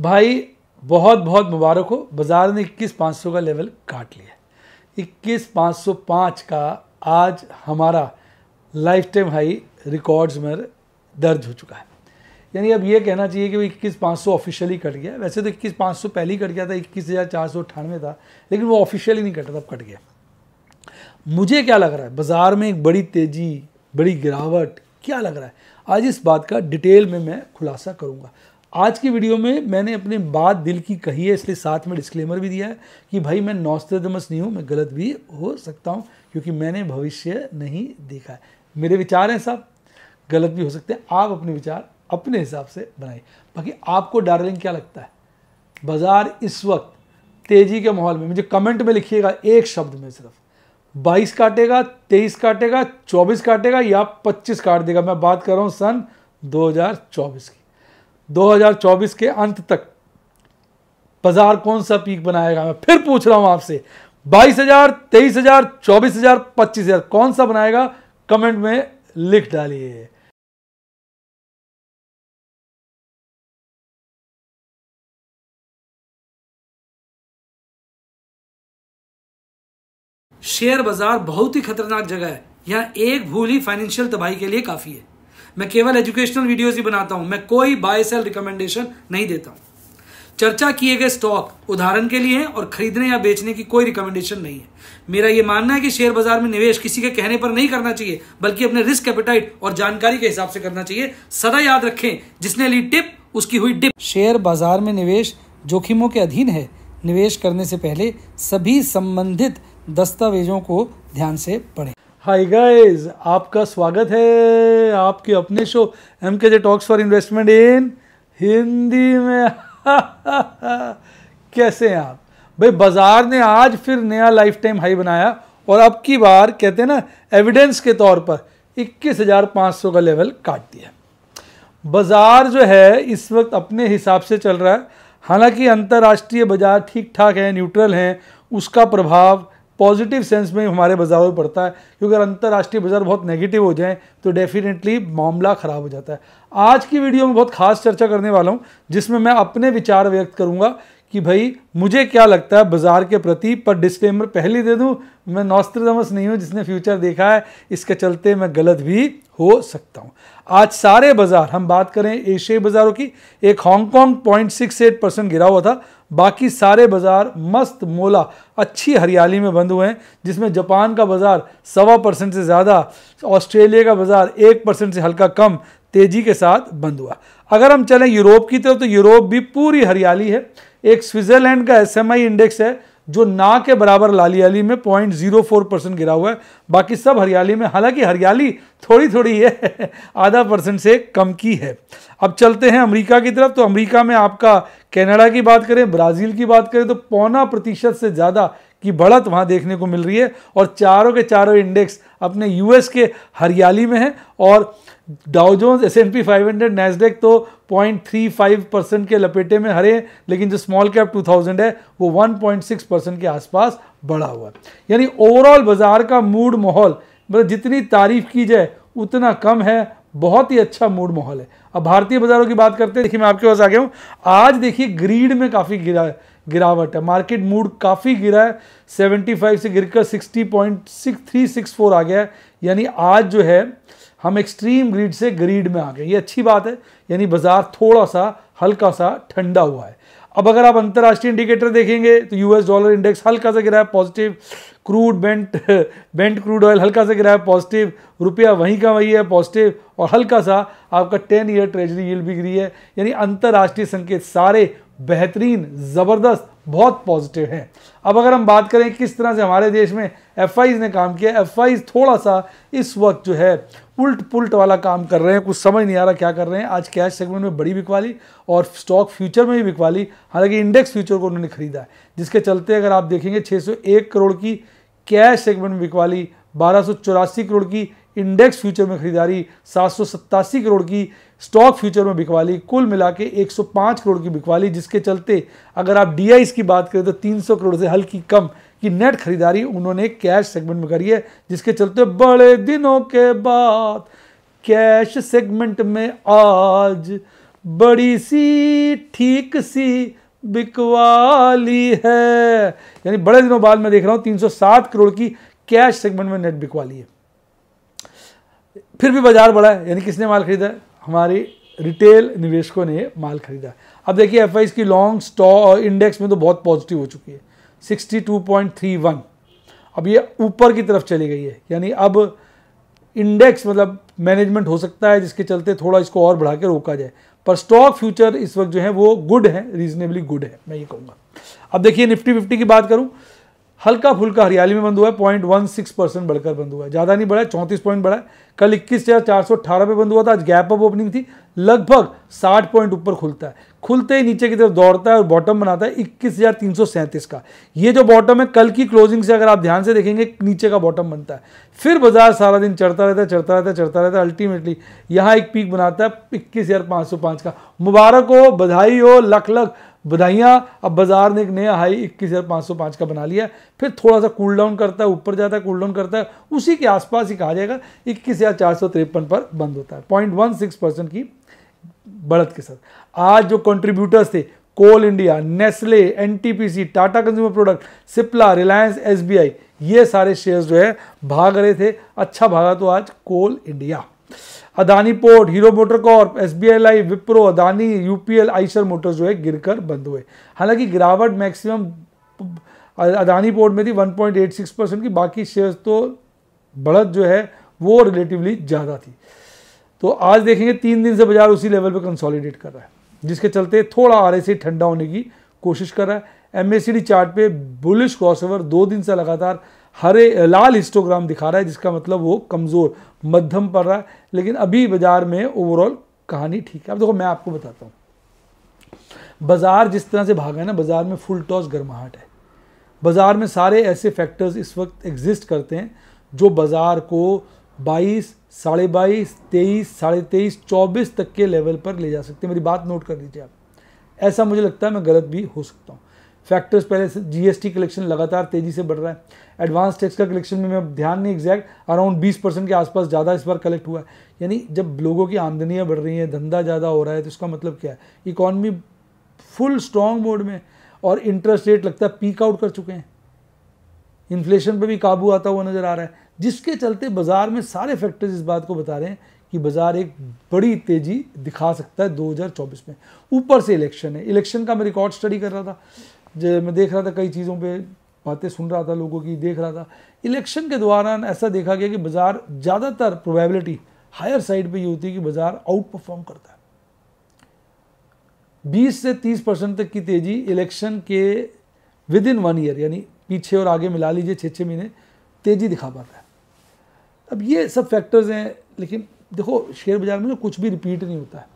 भाई बहुत बहुत मुबारक हो बाज़ार ने इक्कीस पाँच सौ का लेवल काट लिया इक्कीस पाँच सौ पाँच का आज हमारा लाइफ टाइम हाई रिकॉर्ड्स में दर्ज हो चुका है यानी अब ये कहना चाहिए कि वो इक्कीस पाँच सौ ऑफिशियली कट गया वैसे तो इक्कीस पाँच सौ पहले ही कट गया था इक्कीस हज़ार चार सौ अठानवे था लेकिन वो ऑफिशियली नहीं कटा था कट गया मुझे क्या लग रहा है बाज़ार में एक बड़ी तेज़ी बड़ी गिरावट क्या लग रहा है आज इस बात का डिटेल में मैं खुलासा करूँगा आज की वीडियो में मैंने अपने बात दिल की कही है इसलिए साथ में डिस्क्लेमर भी दिया है कि भाई मैं नौस्तमस नहीं हूँ मैं गलत भी हो सकता हूँ क्योंकि मैंने भविष्य नहीं देखा है मेरे विचार हैं साहब गलत भी हो सकते हैं आप अपने विचार अपने हिसाब से बनाइए बाकी आपको डार्लिंग क्या लगता है बाज़ार इस वक्त तेज़ी के माहौल में मुझे कमेंट में लिखिएगा एक शब्द में सिर्फ 22 काटेगा 23 काटेगा 24 काटेगा या 25 काट देगा मैं बात कर रहा हूँ सन 2024 की 2024 के अंत तक बाजार कौन सा पीक बनाएगा मैं फिर पूछ रहा हूं आपसे बाईस हजार तेईस हजार चौबीस हजार पच्चीस हजार कौन सा बनाएगा कमेंट में लिख डालिए शेयर बाजार बहुत ही खतरनाक जगह है यहां एक भूल ही फाइनेंशियल तबाही के लिए काफी है मैं केवल एजुकेशनल वीडियोस ही बनाता हूं मैं कोई बाय सेल रिकमेंडेशन नहीं देता हूं चर्चा किए गए स्टॉक उदाहरण के लिए हैं और खरीदने या बेचने की कोई रिकमेंडेशन नहीं है मेरा यह मानना है कि शेयर बाजार में निवेश किसी के कहने पर नहीं करना चाहिए बल्कि अपने रिस्क कैपिटाइट और जानकारी के हिसाब से करना चाहिए सदा याद रखें जिसने ली टिप उसकी हुई डिप शेयर बाजार में निवेश जोखिमों के अधीन है निवेश करने से पहले सभी संबंधित दस्तावेजों को ध्यान से पढ़ें हाय गाइस आपका स्वागत है आपके अपने show M K J talks for investment in Hindi में कैसे हैं आप भाई बाजार ने आज फिर नया लाइफ टाइम हाई बनाया और अब की बार कहते हैं ना एविडेंस के तौर पर 21,500 का लेवल काट दिया बाजार जो है इस वक्त अपने हिसाब से चल रहा है हालांकि अंतर्राष्ट्रीय बाजार ठीक ठाक है न्यूट्रल हैं उसका प्रभाव पॉजिटिव सेंस में हमारे बाजार में पड़ता है क्योंकि अगर अंतर्राष्ट्रीय बाज़ार बहुत नेगेटिव हो जाए तो डेफिनेटली मामला ख़राब हो जाता है आज की वीडियो में बहुत खास चर्चा करने वाला हूँ जिसमें मैं अपने विचार व्यक्त करूँगा कि भाई मुझे क्या लगता है बाज़ार के प्रति पर डिस्क्लेमर पहले दे दूं मैं नौस्त्र नहीं हूं जिसने फ्यूचर देखा है इसके चलते मैं गलत भी हो सकता हूं आज सारे बाज़ार हम बात करें एशियाई बाज़ारों की एक Hong Kong point six eight percent गिरा हुआ था बाकी सारे बाज़ार मस्त मोला अच्छी हरियाली में बंद हुए हैं जिसमें जापान का बाज़ार सवा परसेंट से ज़्यादा ऑस्ट्रेलिया का बाज़ार एक परसेंट से हल्का कम तेज़ी के साथ बंद हुआ अगर हम चलें यूरोप की तरफ तो यूरोप भी पूरी हरियाली है एक स्विट्जरलैंड का एस इंडेक्स है जो ना के बराबर लालियाली में पॉइंट जीरो फोर परसेंट गिरा हुआ है बाकी सब हरियाली में हालांकि हरियाली थोड़ी थोड़ी है आधा परसेंट से कम की है अब चलते हैं अमेरिका की तरफ तो अमेरिका में आपका कनाडा की बात करें ब्राज़ील की बात करें तो पौना प्रतिशत से ज़्यादा की बढ़त वहाँ देखने को मिल रही है और चारों के चारों इंडेक्स अपने यूएस के हरियाली में हैं और Dow Jones S N P five hundred Nasdaq तो पॉइंट थ्री फाइव परसेंट के लपेटे में हरे लेकिन जो स्मॉल कैप टू थाउजेंड है वो वन पॉइंट सिक्स परसेंट के आसपास बढ़ा हुआ है यानी ओवरऑल बाजार का मूड माहौल मतलब जितनी तारीफ की जाए उतना कम है बहुत ही अच्छा मूड माहौल है अब भारतीय बाजारों की बात करते हैं देखिए मैं आपके पास आ गया हूँ आज देखिए ग्रीड में काफ़ी गिरा गिरावट है मार्केट मूड काफ़ी गिरा है 75 से गिरकर 60.6364 आ गया है यानी आज जो है हम एक्सट्रीम ग्रीड से ग्रीड में आ गए ये अच्छी बात है यानी बाजार थोड़ा सा हल्का सा ठंडा हुआ है अब अगर आप अंतर्राष्ट्रीय इंडिकेटर देखेंगे तो यूएस डॉलर इंडेक्स हल्का सा गिरा है positive crude Brent Brent crude oil हल्का सा गिरा है पॉजिटिव रुपया वहीं का वही है पॉजिटिव और हल्का सा आपका टेन ईयर ट्रेजरी यील्ड भी गिरी है यानी अंतर्राष्ट्रीय संकेत सारे बेहतरीन ज़बरदस्त बहुत पॉजिटिव हैं अब अगर हम बात करें किस तरह से हमारे देश में एफ ने काम किया एफ थोड़ा सा इस वक्त जो है उल्ट पुलट वाला काम कर रहे हैं कुछ समझ नहीं आ रहा क्या कर रहे हैं आज कैश सेगमेंट में बड़ी बिकवाली और स्टॉक फ्यूचर में भी बिकवाली हालांकि इंडेक्स फ्यूचर को उन्होंने खरीदा है जिसके चलते अगर आप देखेंगे छः करोड़ की कैश सेगमेंट में बिकवाली बारह करोड़ की इंडेक्स फ्यूचर में खरीदारी सात करोड़ की स्टॉक फ्यूचर में बिकवाली कुल मिला के एक करोड़ की बिकवाली जिसके चलते अगर आप डी की बात करें तो 300 करोड़ से हल्की कम की नेट खरीदारी उन्होंने कैश सेगमेंट में करी है जिसके चलते बड़े दिनों के बाद कैश सेगमेंट में आज बड़ी सी ठीक सी बिकवाली है यानी बड़े दिनों बाद मैं देख रहा हूँ 307 करोड़ की कैश सेगमेंट में नेट बिकवाली है फिर भी बाजार बड़ा है यानी किसने माल खरीदा है हमारे रिटेल निवेशकों ने माल खरीदा अब देखिए एफ की लॉन्ग स्टॉक इंडेक्स में तो बहुत पॉजिटिव हो चुकी है 62.31 अब ये ऊपर की तरफ चली गई है यानी अब इंडेक्स मतलब मैनेजमेंट हो सकता है जिसके चलते थोड़ा इसको और बढ़ा के रोका जाए पर स्टॉक फ्यूचर इस वक्त जो है वो गुड है रीजनेबली गुड है मैं ये कहूँगा अब देखिए निफ्टी फिफ्टी की बात करूँ हल्का फुल्का हरियाली में बंद हुआ है पॉइंट वन सिक्स परसेंट बढ़कर बंद हुआ है ज़्यादा नहीं बढ़ा है चौंतीस पॉइंट बढ़ा है कल इक्कीस हज़ार चार सौ अठारह पे बंद हुआ था आज गैप अप ओपनिंग थी लगभग साठ पॉइंट ऊपर खुलता है खुलते ही नीचे की तरफ दौड़ता है और बॉटम बनाता है इक्कीस हज़ार तीन सौ सैंतीस का ये जो बॉटम है कल की क्लोजिंग से अगर आप ध्यान से देखेंगे नीचे का बॉटम बनता है फिर बाजार सारा दिन चढ़ता रहता है चढ़ता रहता है चढ़ता रहता है अल्टीमेटली यहाँ एक पीक बनाता है इक्कीस हज़ार पाँच सौ पाँच का मुबारक हो बधाई हो लख लख बधाइयाँ अब बाजार ने एक नया हाई इक्कीस हज़ार पाँच सौ पाँच का बना लिया फिर थोड़ा सा कूल डाउन करता है ऊपर जाता है कूल डाउन करता है उसी के आसपास ही कहा जाएगा इक्कीस हज़ार चार सौ तिरपन पर बंद होता है पॉइंट वन सिक्स परसेंट की बढ़त के साथ आज जो कंट्रीब्यूटर्स थे Coal India Nestle NTPC Tata consumer product Cipla Reliance SBI ये सारे शेयर्स जो है भाग रहे थे अच्छा भागा तो आज Coal India Adani port Hero Motor Corp S B L I Wipro Adani UPL Eicher Motors जो है गिरकर बंद हुए हालांकि गिरावट मैक्सिमम अदानी पोर्ट में थी 1.86 परसेंट की बाकी शेयर्स तो बढ़त जो है वो रिलेटिवली ज़्यादा थी तो आज देखेंगे तीन दिन से बाजार उसी लेवल पर कंसोलिडेट कर रहा है जिसके चलते थोड़ा आर ठंडा होने की कोशिश कर रहा है एम चार्ट पे बुलिश क्रॉसओवर दो दिन से लगातार हरे लाल हिस्टोग्राम दिखा रहा है जिसका मतलब वो कमज़ोर मध्यम पड़ रहा है लेकिन अभी बाज़ार में ओवरऑल कहानी ठीक है अब देखो मैं आपको बताता हूँ बाज़ार जिस तरह से भागा है ना बाज़ार में फुल टॉस गर्माहट है बाज़ार में सारे ऐसे फैक्टर्स इस वक्त एग्जिस्ट करते हैं जो बाज़ार को बाईस साढ़े बाईस तेईस साढ़े तेईस चौबीस तक के लेवल पर ले जा सकते हैं मेरी बात नोट कर लीजिए आप ऐसा मुझे लगता है मैं गलत भी हो सकता हूँ फैक्टर्स पहले से जीएसटी कलेक्शन लगातार तेजी से बढ़ रहा है एडवांस टैक्स का कलेक्शन में मैं ध्यान नहीं एग्जैक्ट अराउंड 20 परसेंट के आसपास ज़्यादा इस बार कलेक्ट हुआ है यानी जब लोगों की आमदनियाँ बढ़ रही हैं धंधा ज़्यादा हो रहा है तो इसका मतलब क्या है इकॉनमी फुल स्ट्रॉन्ग मोड में और इंटरेस्ट रेट लगता है पीक आउट कर चुके हैं इन्फ्लेशन पर भी काबू आता हुआ नज़र आ रहा है जिसके चलते बाज़ार में सारे फैक्टर्स इस बात को बता रहे हैं कि बाज़ार एक बड़ी तेज़ी दिखा सकता है 2024 में ऊपर से इलेक्शन है इलेक्शन का मैं रिकॉर्ड स्टडी कर रहा था जो मैं देख रहा था कई चीज़ों पे बातें सुन रहा था लोगों की देख रहा था इलेक्शन के दौरान ऐसा देखा गया कि बाज़ार ज़्यादातर प्रोबेबिलिटी हायर साइड पे ये होती है कि बाज़ार आउट परफॉर्म करता है 20 से 30 परसेंट तक की तेज़ी इलेक्शन के विद इन वन ईयर यानी पीछे और आगे मिला लीजिए छः छः महीने तेज़ी दिखा पाता है अब ये सब फैक्टर्स हैं लेकिन देखो शेयर बाज़ार में ना कुछ भी रिपीट नहीं होता है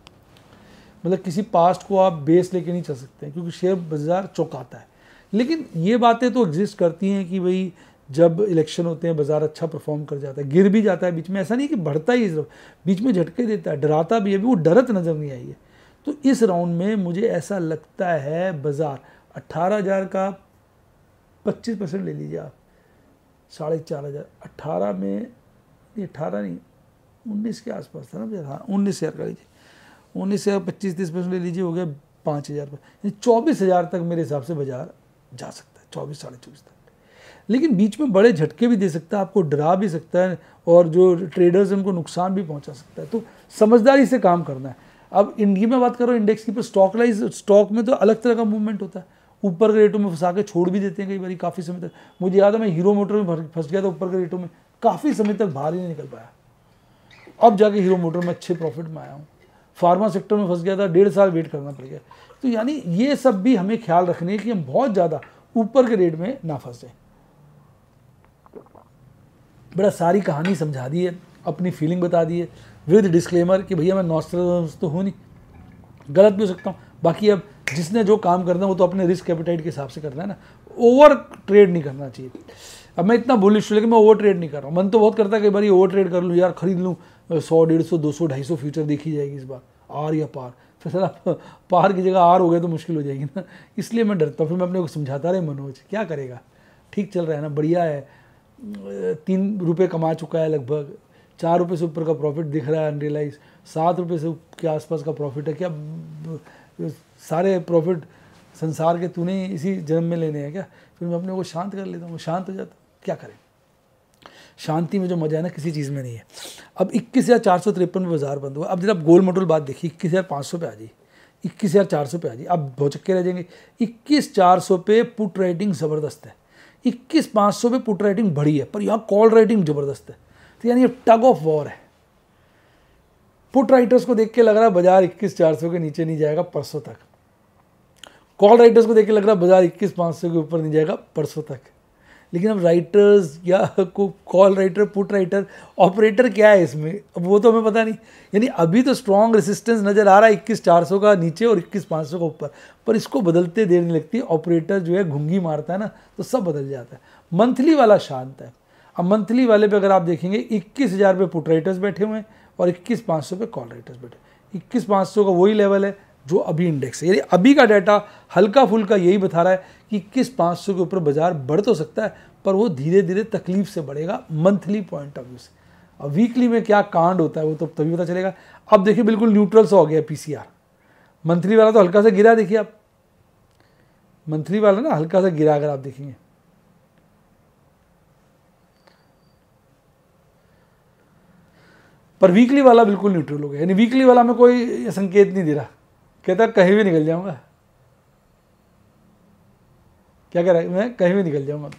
मतलब किसी पास्ट को आप बेस लेके नहीं चल सकते क्योंकि शेयर बाज़ार चौंकाता है लेकिन ये बातें तो एग्जिस्ट करती हैं कि भाई जब इलेक्शन होते हैं बाज़ार अच्छा परफॉर्म कर जाता है गिर भी जाता है बीच में ऐसा नहीं कि बढ़ता ही बीच में झटके देता है डराता भी है वो डरत नज़र नहीं आई है तो इस राउंड में मुझे ऐसा लगता है बाज़ार अट्ठारह हज़ार का पच्चीस परसेंट ले लीजिए आप साढ़े चार हज़ार अट्ठारह में नहीं अट्ठारह नहीं उन्नीस के आसपास था ना हाँ उन्नीस हज़ार कर लीजिए उन्नीस से पच्चीस तीस परसेंट ले लीजिए हो गया पाँच हज़ार रुपये चौबीस हज़ार तक मेरे हिसाब से बाजार जा सकता है चौबीस साढ़े चौबीस तक लेकिन बीच में बड़े झटके भी दे सकता है आपको डरा भी सकता है और जो ट्रेडर्स हैं उनको नुकसान भी पहुंचा सकता है तो समझदारी से काम करना है अब इंडिया में बात करो इंडेक्स की पर स्टॉक लाइज स्टॉक में तो अलग तरह का मूवमेंट होता है ऊपर के रेटों में फंसा के छोड़ भी देते हैं कई बार काफ़ी समय तक मुझे याद है मैं हीरो मोटर में फंस गया था ऊपर के रेटों में काफ़ी समय तक बाहर ही नहीं निकल पाया अब जाके हीरो मोटर में अच्छे प्रॉफिट में आया हूँ फार्मा सेक्टर में फंस गया था डेढ़ साल वेट करना पड़ गया तो यानी ये सब भी हमें ख्याल रखने कि हम बहुत ज़्यादा ऊपर के रेट में ना फंसे बड़ा सारी कहानी समझा दी है अपनी फीलिंग बता दी है विद डिस्क्लेमर कि भैया मैं नॉस्ट्रेलम्स तो हूँ नहीं गलत भी हो सकता हूँ बाकी अब जिसने जो काम करना है वो तो अपने रिस्क कैपिटाइट के हिसाब से करना है ना ओवर ट्रेड नहीं करना चाहिए अब मैं इतना बुलिश लेकिन मैं ओवर ट्रेड नहीं कर रहा हूँ मन तो बहुत करता है कई बार ये ओवर ट्रेड कर लूँ यार खरीद लूँ तो सौ डेढ़ सौ दो सौ ढाई सौ फ्यूचर देखी जाएगी इस बार आर या पार फिर सर आप पार की जगह आर हो गया तो मुश्किल हो जाएगी ना इसलिए मैं डरता हूँ फिर मैं अपने को समझाता रहे मनोज क्या करेगा ठीक चल रहा है ना बढ़िया है तीन रुपये कमा चुका है लगभग चार रुपये से ऊपर का प्रॉफिट दिख रहा है अनरियलाइज सात रुपये से के आसपास का प्रॉफिट है क्या सारे प्रॉफिट संसार के तूने इसी जन्म में लेने हैं क्या फिर मैं अपने को शांत कर लेता हूँ शांत हो जाता क्या करें शांति में जो मजा है ना किसी चीज़ में नहीं है अब इक्कीस हज़ार चार सौ तिरपन में बाजार बंद हुआ अब जरा आप गोल मटोल बात देखिए इक्कीस हज़ार पाँच सौ पे आ जाइए इक्कीस हज़ार चार सौ पे आ जाइए आप भौचक्के रह जाएंगे इक्कीस चार सौ पे पुट राइटिंग ज़बरदस्त है इक्कीस पाँच सौ पे पुट राइटिंग बढ़ी है पर यहाँ कॉल राइटिंग ज़बरदस्त है तो यानी ये टग ऑफ वॉर है पुट राइटर्स को देख के लग रहा है बाजार इक्कीस चार सौ के नीचे नहीं जाएगा परसों तक कॉल राइटर्स को देख के लग रहा है बाजार इक्कीस पाँच सौ के ऊपर नहीं जाएगा परसों तक लेकिन अब राइटर्स या को call writer put writer operator क्या है इसमें अब वो तो हमें पता नहीं यानी अभी तो स्ट्रॉन्ग रेसिस्टेंस नज़र आ रहा है इक्कीस चार सौ का नीचे और इक्कीस पाँच सौ का ऊपर पर इसको बदलते देर नहीं लगती ऑपरेटर जो है घुंगी मारता है ना तो सब बदल जाता है मंथली वाला शांत है अब मंथली वाले पे अगर आप देखेंगे इक्कीस हज़ार पे पुट राइटर्स बैठे हुए हैं और इक्कीस पाँच सौ पे कॉल राइटर्स बैठे इक्कीस पाँच सौ का वही लेवल है जो अभी इंडेक्स है यानी अभी का डाटा हल्का फुल्का यही बता रहा है कि किस 500 के ऊपर बाजार बढ़ तो सकता है पर वो धीरे धीरे तकलीफ से बढ़ेगा मंथली पॉइंट ऑफ व्यू से अब वीकली में क्या कांड होता है वो तो तभी पता चलेगा अब देखिए बिल्कुल न्यूट्रल सा हो गया आर मंथली वाला तो हल्का सा गिरा देखिए आप मंथली वाला ना हल्का सा गिरा अगर आप देखेंगे पर वीकली वाला बिल्कुल न्यूट्रल हो गया यानी वीकली वाला में कोई संकेत नहीं दे रहा कहता कहीं भी निकल जाऊंगा क्या कह रहा है मैं कहीं भी निकल जाऊंगा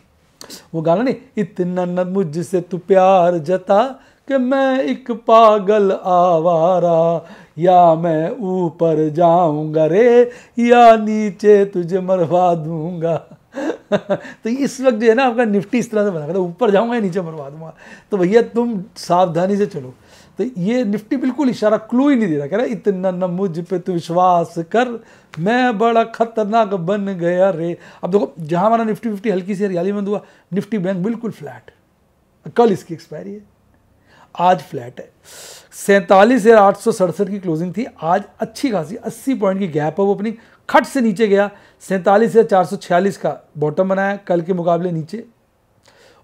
वो गाना नहीं इतना न मुझसे तू प्यार जता कि मैं एक पागल आवारा या मैं ऊपर जाऊंगा रे या नीचे तुझे मरवा दूंगा तो इस वक्त जो है ना आपका निफ्टी इस तरह से बना ऊपर जाऊंगा या नीचे मरवा दूंगा तो भैया तुम सावधानी से चलो तो ये निफ्टी बिल्कुल इशारा क्लू ही नहीं दे रहा कह रहा इतना न मुझ पे तू विश्वास कर मैं बड़ा खतरनाक बन गया रे अब देखो जहाँ हमारा निफ्टी फिफ्टी हल्की सी हरियाली बंद हुआ निफ्टी बैंक बिल्कुल फ्लैट कल इसकी एक्सपायरी है आज फ्लैट है सैंतालीस हज़ार आठ सौ सड़सठ की क्लोजिंग थी आज अच्छी खासी अस्सी पॉइंट की गैप है वो अपनी खट से नीचे गया सैंतालीस हज़ार चार सौ छियालीस का बॉटम बनाया कल के मुकाबले नीचे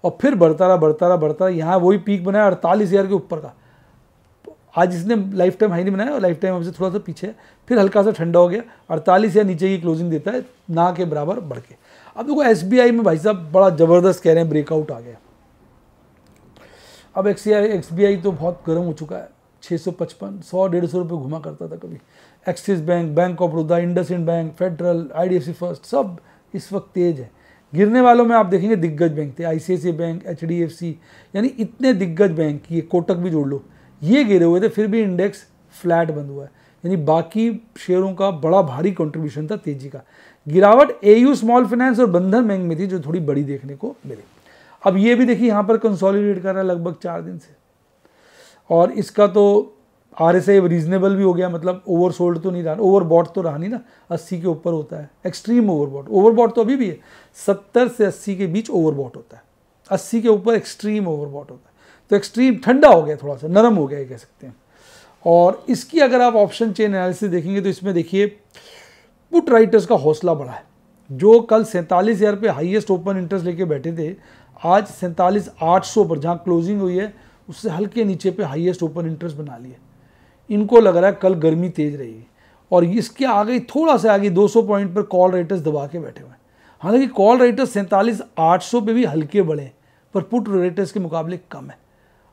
और फिर बढ़ता रहा बढ़ता रहा बढ़ता रहा यहाँ वही पीक बनाया अड़तालीस हज़ार के ऊपर का आज इसने लाइफ टाइम हाई नहीं बनाया और लाइफ टाइम हमसे थोड़ा सा पीछे है फिर हल्का सा ठंडा हो गया अड़तालीस या नीचे की क्लोजिंग देता है ना के बराबर बढ़ के अब देखो एस में भाई साहब बड़ा ज़बरदस्त कह रहे हैं ब्रेकआउट आ गया अब एक्स आई तो बहुत गर्म हो चुका है छः सौ पचपन सौ डेढ़ सौ रुपये घुमा करता था कभी Axis Bank Bank of Baroda IndusInd Bank Federal I First सब इस वक्त तेज़ है गिरने वालों में आप देखेंगे दिग्गज बैंक थे आई बैंक एच यानी इतने दिग्गज बैंक ये कोटक भी जोड़ लो ये गिरे हुए थे फिर भी इंडेक्स फ्लैट बंद हुआ है यानी बाकी शेयरों का बड़ा भारी कंट्रीब्यूशन था तेजी का गिरावट एयू स्मॉल फाइनेंस और बंधन बैंक में थी जो थोड़ी बड़ी देखने को मिली अब ये भी देखिए यहाँ पर कंसोलिडेट कर रहा है लगभग चार दिन से और इसका तो आर एस आई रीजनेबल भी हो गया मतलब ओवर सोल्ड तो नहीं रहा ओवर बॉट तो रहा नहीं ना अस्सी के ऊपर होता है extreme overbought overbought तो अभी भी है सत्तर से अस्सी के बीच ओवर बॉट होता है अस्सी के ऊपर एक्सट्रीम ओवर बॉट होता है तो एक्सट्रीम ठंडा हो गया थोड़ा सा नरम हो गया कह सकते हैं और इसकी अगर आप ऑप्शन चेन एनालिसिस देखेंगे तो इसमें देखिए पुट राइटर्स का हौसला बढ़ा है जो कल सैंतालीस हज़ार पे हाइएस्ट ओपन इंटरेस्ट लेके बैठे थे आज सैंतालीस आठ सौ पर जहाँ क्लोजिंग हुई है उससे हल्के नीचे पे हाइएस्ट ओपन इंटरेस्ट बना लिए इनको लग रहा है कल गर्मी तेज़ रहेगी और इसके आगे थोड़ा सा आगे 200 पॉइंट पर कॉल राइटर्स दबा के बैठे हुए हैं हालांकि कॉल राइटर्स सैंतालीस आठ सौ भी हल्के बढ़े पर पुट राइटर्स के मुकाबले कम है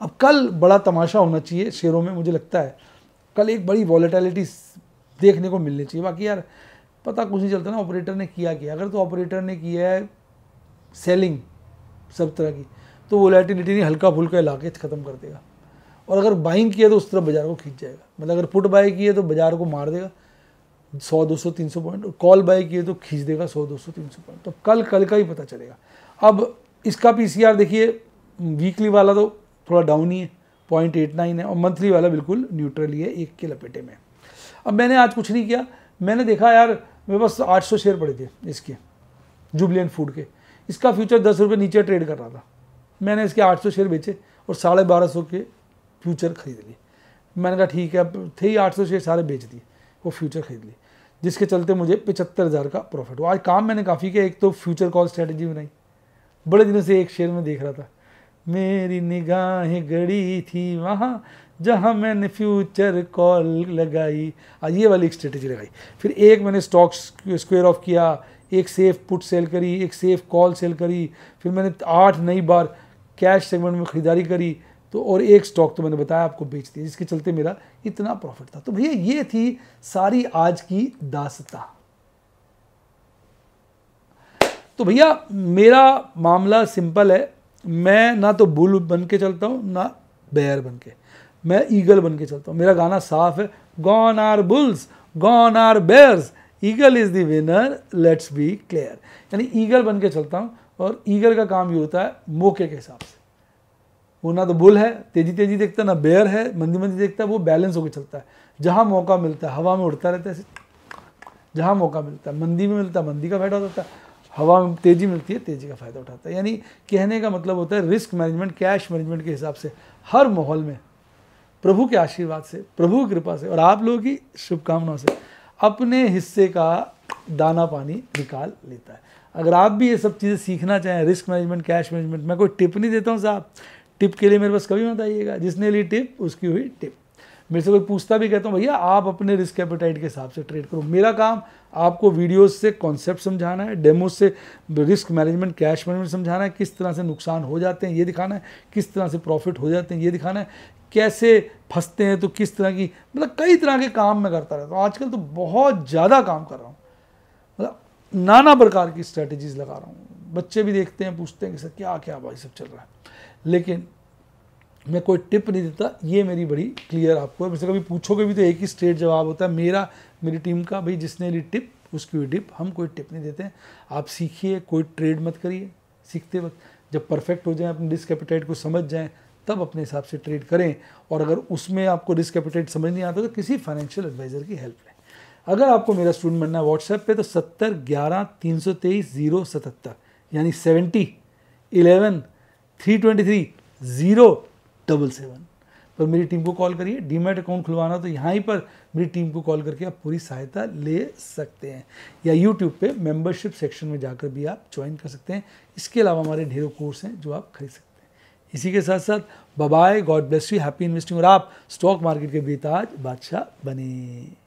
अब कल बड़ा तमाशा होना चाहिए शेयरों में मुझे लगता है कल एक बड़ी वॉलेटिलिटी देखने को मिलनी चाहिए बाकी यार पता कुछ नहीं चलता ना ऑपरेटर ने किया क्या अगर तो ऑपरेटर ने किया है सेलिंग सब तरह की तो लैटिनिटी नहीं हल्का फुल्का इलाके ख़त्म कर देगा और अगर बाइंग किया तो उस तरफ बाजार को खींच जाएगा मतलब अगर पुट बाई किए तो बाजार को मार देगा सौ दो सौ तीन सौ पॉइंट और कॉल बाई किए तो खींच देगा सौ दो सौ तीन सौ पॉइंट तो कल कल का ही पता चलेगा अब इसका पी देखिए वीकली वाला तो थोड़ा डाउन ही है पॉइंट एट नाइन है और मंथली वाला बिल्कुल न्यूट्रल ही है एक के लपेटे में अब मैंने आज कुछ नहीं किया मैंने देखा यार मेरे पास सौ शेयर पड़े थे इसके जुबलियन फूड के इसका फ्यूचर दस रुपये नीचे ट्रेड कर रहा था मैंने इसके आठ सौ शेयर बेचे और साढ़े बारह सौ के फ्यूचर खरीद लिए मैंने कहा ठीक है अब थे ही आठ सौ शेयर सारे बेच दिए वो फ्यूचर खरीद लिए जिसके चलते मुझे पचहत्तर हज़ार का प्रॉफिट हुआ आज काम मैंने काफ़ी किया एक तो फ्यूचर कॉल स्ट्रैटेजी बनाई बड़े दिनों से एक शेयर में देख रहा था मेरी निगाहें गड़ी थी वहाँ जहाँ मैंने फ्यूचर कॉल लगाई ये वाली एक स्ट्रेटेजी लगाई फिर एक मैंने स्टॉक्स स्क्वेयर ऑफ किया एक सेफ पुट सेल करी एक सेफ कॉल सेल करी फिर मैंने आठ नई बार कैश सेगमेंट में ख़रीदारी करी तो और एक स्टॉक तो मैंने बताया आपको बेच दिया जिसके चलते मेरा इतना प्रॉफिट था तो भैया ये थी सारी आज की दासता तो भैया मेरा मामला सिंपल है मैं ना तो बुल बन के चलता हूँ ना बैर बन के मैं ईगल बन के चलता हूँ मेरा गाना साफ है gone are bulls gone are bears eagle is the winner let's be clear यानी ईगल बन के चलता हूँ और ईगल का काम ये होता है मौके के हिसाब से वो ना तो बुल है तेजी तेजी देखता है ना बेयर है मंदी मंदी देखता है वो बैलेंस होकर चलता है जहाँ मौका मिलता है हवा में उड़ता रहता है जहाँ मौका मिलता है मंदी में मिलता है मंदी का फायदा होता है हवा में तेज़ी मिलती है तेज़ी का फ़ायदा उठाता है यानी कहने का मतलब होता है रिस्क मैनेजमेंट कैश मैनेजमेंट के हिसाब से हर माहौल में प्रभु के आशीर्वाद से प्रभु की कृपा से और आप लोगों की शुभकामनाओं से अपने हिस्से का दाना पानी निकाल लेता है अगर आप भी ये सब चीज़ें सीखना चाहें रिस्क मैनेजमेंट कैश मैनेजमेंट मैं कोई टिप नहीं देता हूँ साहब टिप के लिए मेरे पास कभी मत आइएगा जिसने ली टिप उसकी हुई टिप मेरे से कोई पूछता भी कहता हूँ भैया आप अपने रिस्क एपिटाइट के हिसाब से ट्रेड करो मेरा काम आपको वीडियोस से कॉन्सेप्ट समझाना है डेमो से रिस्क मैनेजमेंट कैश मैनेजमेंट समझाना है किस तरह से नुकसान हो जाते हैं ये दिखाना है किस तरह से प्रॉफिट हो जाते हैं ये दिखाना है कैसे फंसते हैं तो किस तरह की मतलब कई तरह के काम मैं करता रहता हूँ आजकल तो बहुत ज़्यादा काम कर रहा हूँ मतलब नाना प्रकार की स्ट्रैटेजीज लगा रहा हूँ बच्चे भी देखते हैं पूछते हैं कि सर क्या क्या भाई सब चल रहा है लेकिन मैं कोई टिप नहीं देता ये मेरी बड़ी क्लियर आपको है मुझसे कभी पूछोगे भी तो एक ही स्ट्रेट जवाब होता है मेरा मेरी टीम का भाई जिसने ली टिप उसकी भी टिप हम कोई टिप नहीं देते हैं आप सीखिए कोई ट्रेड मत करिए सीखते वक्त जब परफेक्ट हो जाए अपने रिस्क को समझ जाएँ तब अपने हिसाब से ट्रेड करें और अगर उसमें आपको रिस्क समझ नहीं आता तो किसी फाइनेंशियल एडवाइज़र की हेल्प लें अगर आपको मेरा स्टूडेंट बनना है व्हाट्सएप पर तो सत्तर ग्यारह तीन सौ तेईस जीरो सतहत्तर यानी seventy eleven three twenty three zero double seven पर मेरी टीम को कॉल करिए डीमेट अकाउंट खुलवाना तो यहाँ ही पर मेरी टीम को कॉल करके आप पूरी सहायता ले सकते हैं या यूट्यूब पे मेंबरशिप सेक्शन में जाकर भी आप ज्वाइन कर सकते हैं इसके अलावा हमारे ढेरों कोर्स हैं जो आप खरीद सकते हैं इसी के साथ साथ bye God bless you happy investing और आप स्टॉक मार्केट के बेताज बादशाह बने